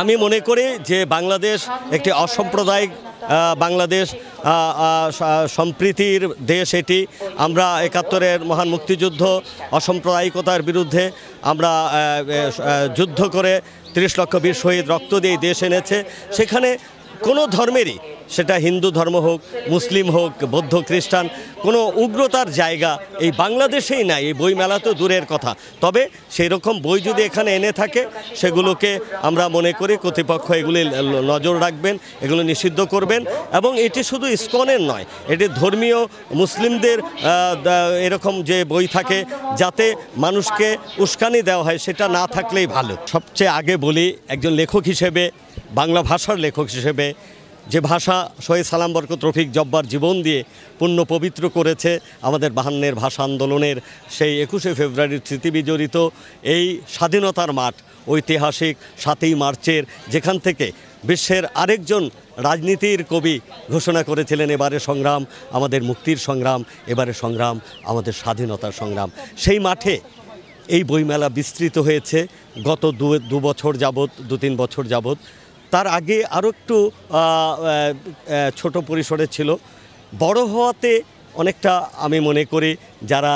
আমি মনে করি যে বাংলাদেশ একটি অসাম্প্রদায়িক বাংলাদেশ সম্প্রীতির দেশ এটি আমরা একাত্তরের মহান মুক্তিযুদ্ধ অসাম্প্রদায়িকতার বিরুদ্ধে আমরা যুদ্ধ করে ত্রিশ লক্ষ বীর শহীদ রক্ত দিয়ে দেশ এনেছে সেখানে কোনো ধর্মেরই সেটা হিন্দু ধর্ম হোক মুসলিম হোক বৌদ্ধ খ্রিস্টান কোনো উগ্রতার জায়গা এই বাংলাদেশেই নাই এই বই মেলা তো দূরের কথা তবে সেই রকম বই যদি এখানে এনে থাকে সেগুলোকে আমরা মনে করি কর্তৃপক্ষ এগুলি নজর রাখবেন এগুলো নিষিদ্ধ করবেন এবং এটি শুধু ইস্কনের নয় এটি ধর্মীয় মুসলিমদের এরকম যে বই থাকে যাতে মানুষকে উস্কানি দেওয়া হয় সেটা না থাকলেই ভালো সবচেয়ে আগে বলি একজন লেখক হিসেবে বাংলা ভাষার লেখক হিসেবে যে ভাষা শহীদ সালাম বরকত রফিক জব্বার জীবন দিয়ে পূর্ণ পবিত্র করেছে আমাদের বাহান্নের ভাষা আন্দোলনের সেই একুশে ফেব্রুয়ারির স্মৃতিবিজড়িত এই স্বাধীনতার মাঠ ঐতিহাসিক সাতই মার্চের যেখান থেকে বিশ্বের আরেকজন রাজনীতির কবি ঘোষণা করেছিলেন এবারে সংগ্রাম আমাদের মুক্তির সংগ্রাম এবারে সংগ্রাম আমাদের স্বাধীনতার সংগ্রাম সেই মাঠে এই বইমেলা বিস্তৃত হয়েছে গত দু বছর যাবৎ দু তিন বছর যাবৎ তার আগে আরও একটু ছোট পরিসরে ছিল বড় হওয়াতে অনেকটা আমি মনে করি যারা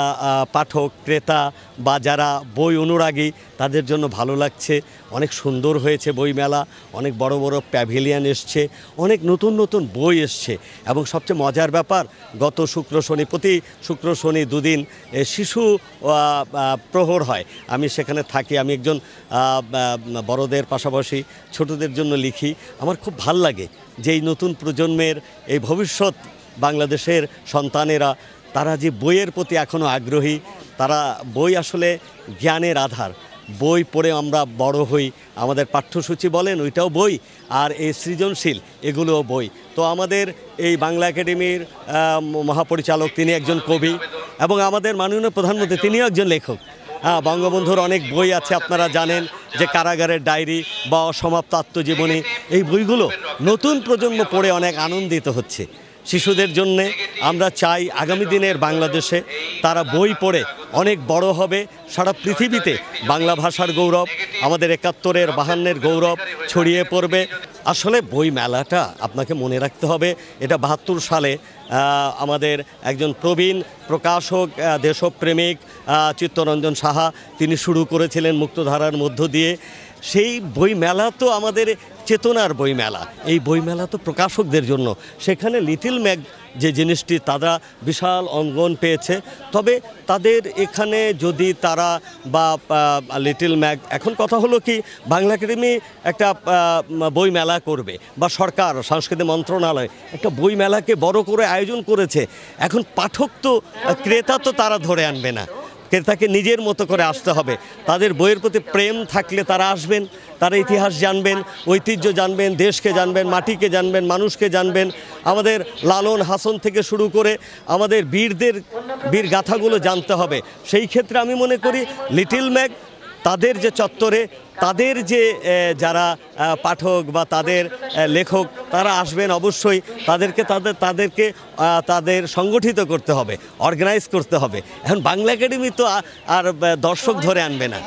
পাঠক ক্রেতা বা যারা বই অনুরাগী তাদের জন্য ভালো লাগছে অনেক সুন্দর হয়েছে বইমেলা অনেক বড় বড় প্যাভিলিয়ান এসছে অনেক নতুন নতুন বই এসছে এবং সবচেয়ে মজার ব্যাপার গত শুক্র শনি প্রতি শুক্র শনি দুদিন শিশু প্রহর হয় আমি সেখানে থাকি আমি একজন বড়দের পাশাপাশি ছোটদের জন্য লিখি আমার খুব ভাল লাগে যে এই নতুন প্রজন্মের এই ভবিষ্যৎ বাংলাদেশের সন্তানেরা তারা যে বইয়ের প্রতি এখনও আগ্রহী তারা বই আসলে জ্ঞানের আধার বই পড়ে আমরা বড় হই আমাদের পাঠ্যসূচি বলেন ওইটাও বই আর এই সৃজনশীল এগুলোও বই তো আমাদের এই বাংলা একাডেমির মহাপরিচালক তিনি একজন কবি এবং আমাদের মাননীয় প্রধানমন্ত্রী তিনিও একজন লেখক হ্যাঁ বঙ্গবন্ধুর অনেক বই আছে আপনারা জানেন যে কারাগারের ডায়েরি বা অসমাপ্ত আত্মজীবনী এই বইগুলো নতুন প্রজন্ম পড়ে অনেক আনন্দিত হচ্ছে শিশুদের জন্যে আমরা চাই আগামী দিনের বাংলাদেশে তারা বই পড়ে অনেক বড় হবে সারা পৃথিবীতে বাংলা ভাষার গৌরব আমাদের একাত্তরের বাহান্নের গৌরব ছড়িয়ে পড়বে আসলে বই মেলাটা আপনাকে মনে রাখতে হবে এটা বাহাত্তর সালে আমাদের একজন প্রবীণ প্রকাশক দেশপ্রেমিক চিত্তরঞ্জন সাহা তিনি শুরু করেছিলেন মুক্তধারার মধ্য দিয়ে সেই বই মেলা তো আমাদের চেতনার বইমেলা এই বইমেলা তো প্রকাশকদের জন্য সেখানে লিটিল ম্যাগ যে জিনিসটি তারা বিশাল অঙ্গন পেয়েছে তবে তাদের এখানে যদি তারা বা লিটিল ম্যাগ এখন কথা হলো কি বাংলা একাডেমি একটা বই মেলা করবে বা সরকার সংস্কৃতি মন্ত্রণালয় একটা বই মেলাকে বড় করে আয়োজন করেছে এখন পাঠক তো ক্রেতা তো তারা ধরে আনবে না ক্রেতাকে নিজের মতো করে আসতে হবে তাদের বইয়ের প্রতি প্রেম থাকলে তারা আসবেন তারা ইতিহাস জানবেন ঐতিহ্য জানবেন দেশকে জানবেন মাটিকে জানবেন মানুষকে জানবেন আমাদের লালন হাসন থেকে শুরু করে আমাদের বীরদের বীর গাথাগুলো জানতে হবে সেই ক্ষেত্রে আমি মনে করি লিটিল ম্যাগ তাদের যে চত্বরে তাদের যে যারা পাঠক বা তাদের লেখক তারা আসবেন অবশ্যই তাদেরকে তাদের তাদেরকে তাদের সংগঠিত করতে হবে অর্গানাইজ করতে হবে এখন বাংলা একাডেমি তো আর দর্শক ধরে আনবে না